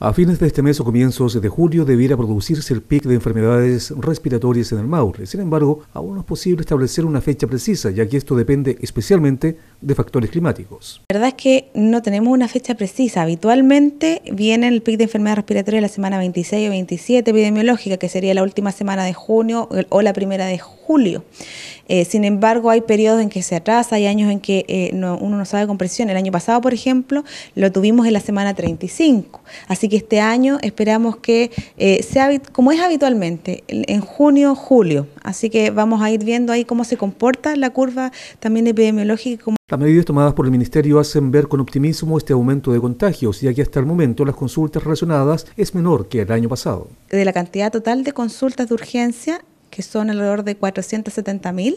A fines de este mes o comienzos de julio debiera producirse el pic de enfermedades respiratorias en el Maule. Sin embargo, aún no es posible establecer una fecha precisa, ya que esto depende especialmente de factores climáticos. La verdad es que no tenemos una fecha precisa. Habitualmente viene el pic de enfermedad respiratoria la semana 26 o 27 epidemiológica, que sería la última semana de junio o la primera de julio. Eh, sin embargo, hay periodos en que se atrasa, hay años en que eh, uno no sabe con precisión. El año pasado, por ejemplo, lo tuvimos en la semana 35. Así que este año esperamos que eh, sea, como es habitualmente, en junio, julio, Así que vamos a ir viendo ahí cómo se comporta la curva también epidemiológica. Las medidas tomadas por el Ministerio hacen ver con optimismo este aumento de contagios, ya que hasta el momento las consultas relacionadas es menor que el año pasado. De la cantidad total de consultas de urgencia, que son alrededor de 470.000,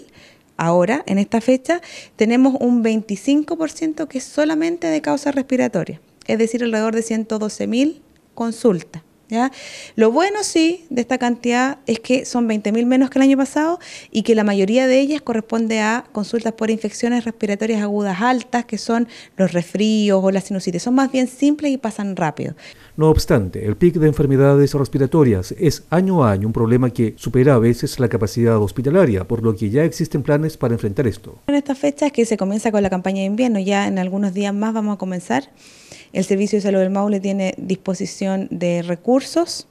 ahora, en esta fecha, tenemos un 25% que es solamente de causa respiratoria, es decir, alrededor de 112.000 consultas. Lo bueno sí de esta cantidad es que son 20.000 menos que el año pasado y que la mayoría de ellas corresponde a consultas por infecciones respiratorias agudas altas, que son los resfríos o la sinusitis. Son más bien simples y pasan rápido. No obstante, el pic de enfermedades respiratorias es año a año un problema que supera a veces la capacidad hospitalaria, por lo que ya existen planes para enfrentar esto. En estas fechas es que se comienza con la campaña de invierno, ya en algunos días más vamos a comenzar. El Servicio de Salud del Maule tiene disposición de recursos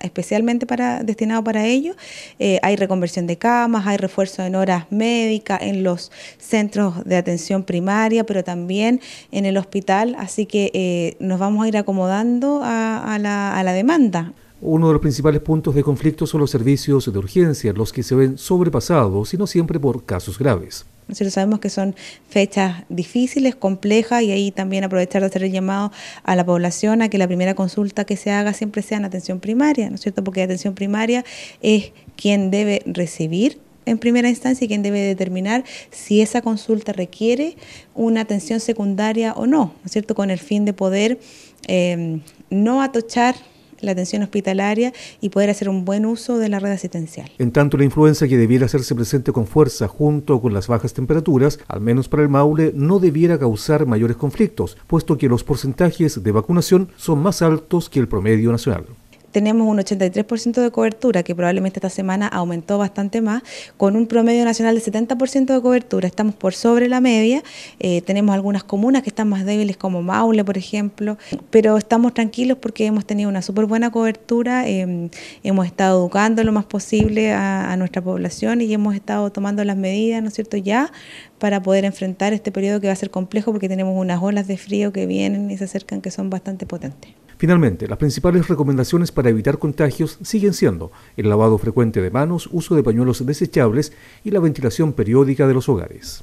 especialmente para, destinado para ello. Eh, hay reconversión de camas, hay refuerzo en horas médicas, en los centros de atención primaria, pero también en el hospital, así que eh, nos vamos a ir acomodando a, la, a la demanda. Uno de los principales puntos de conflicto son los servicios de urgencia, los que se ven sobrepasados y no siempre por casos graves lo sabemos que son fechas difíciles, complejas y ahí también aprovechar de hacer el llamado a la población a que la primera consulta que se haga siempre sea en atención primaria, ¿no es cierto? Porque la atención primaria es quien debe recibir en primera instancia y quien debe determinar si esa consulta requiere una atención secundaria o no, ¿no es cierto? Con el fin de poder eh, no atochar la atención hospitalaria y poder hacer un buen uso de la red asistencial. En tanto, la influencia que debiera hacerse presente con fuerza junto con las bajas temperaturas, al menos para el Maule, no debiera causar mayores conflictos, puesto que los porcentajes de vacunación son más altos que el promedio nacional tenemos un 83% de cobertura, que probablemente esta semana aumentó bastante más, con un promedio nacional de 70% de cobertura. Estamos por sobre la media, eh, tenemos algunas comunas que están más débiles, como Maule, por ejemplo, pero estamos tranquilos porque hemos tenido una súper buena cobertura, em, hemos estado educando lo más posible a, a, nuestra población y hemos estado tomando las medidas, ¿no es cierto?, ya para poder enfrentar este periodo que va a ser complejo porque tenemos unas olas de frío que vienen y se acercan que son bastante potentes. Finalmente, las principales recomendaciones para evitar contagios siguen siendo el lavado frecuente de manos, uso de pañuelos desechables y la ventilación periódica de los hogares.